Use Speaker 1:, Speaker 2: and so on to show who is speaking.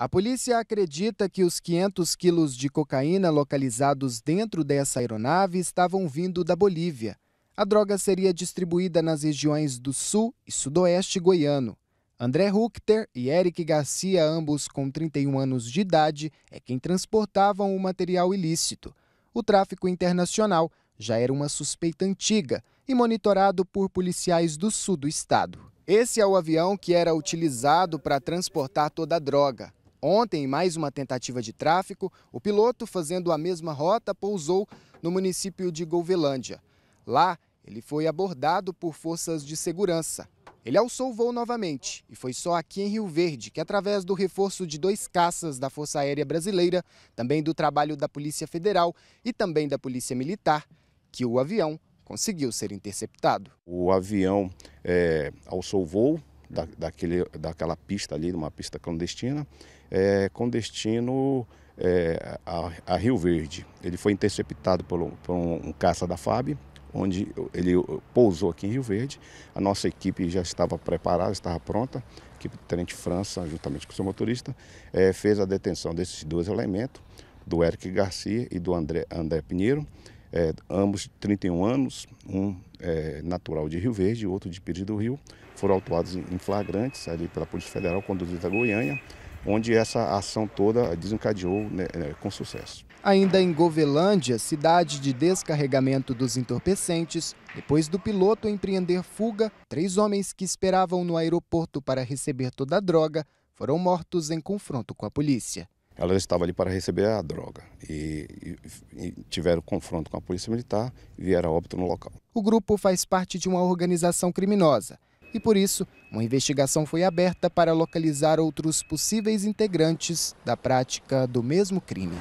Speaker 1: A polícia acredita que os 500 quilos de cocaína localizados dentro dessa aeronave estavam vindo da Bolívia. A droga seria distribuída nas regiões do Sul e Sudoeste goiano. André Huchter e Eric Garcia, ambos com 31 anos de idade, é quem transportavam o material ilícito. O tráfico internacional já era uma suspeita antiga e monitorado por policiais do sul do estado. Esse é o avião que era utilizado para transportar toda a droga. Ontem, mais uma tentativa de tráfico, o piloto, fazendo a mesma rota, pousou no município de Golvelândia. Lá, ele foi abordado por forças de segurança. Ele alçou o voo novamente e foi só aqui em Rio Verde que, através do reforço de dois caças da Força Aérea Brasileira, também do trabalho da Polícia Federal e também da Polícia Militar, que o avião conseguiu ser interceptado.
Speaker 2: O avião é, alçou o voo, da, daquele, daquela pista ali, uma pista clandestina, é, com destino é, a, a, Rio Verde. Ele foi interceptado por um, por um, um caça da FAB, onde ele pousou aqui em Rio Verde. A nossa equipe já estava preparada, estava pronta. A equipe do Tenente França, juntamente com o seu motorista, é, fez a detenção desses dois elementos, do Eric Garcia e do André, André Pinheiro é, ambos 31 anos, um é, natural de Rio Verde, e outro de Pires do Rio, foram autuados em flagrantes ali pela Polícia Federal, conduzidos a Goiânia, onde essa ação toda desencadeou né, né com sucesso.
Speaker 1: Ainda em Govelândia, cidade de descarregamento dos entorpecentes, depois do piloto empreender fuga, três homens que esperavam no aeroporto para receber toda a droga foram mortos em confronto com a polícia.
Speaker 2: Ela estava ali para receber a droga e, e, e tiveram confronto com a polícia militar e vieram a óbito no local.
Speaker 1: O grupo faz parte de uma organização criminosa e, por isso, uma investigação foi aberta para localizar outros possíveis integrantes da prática do mesmo crime.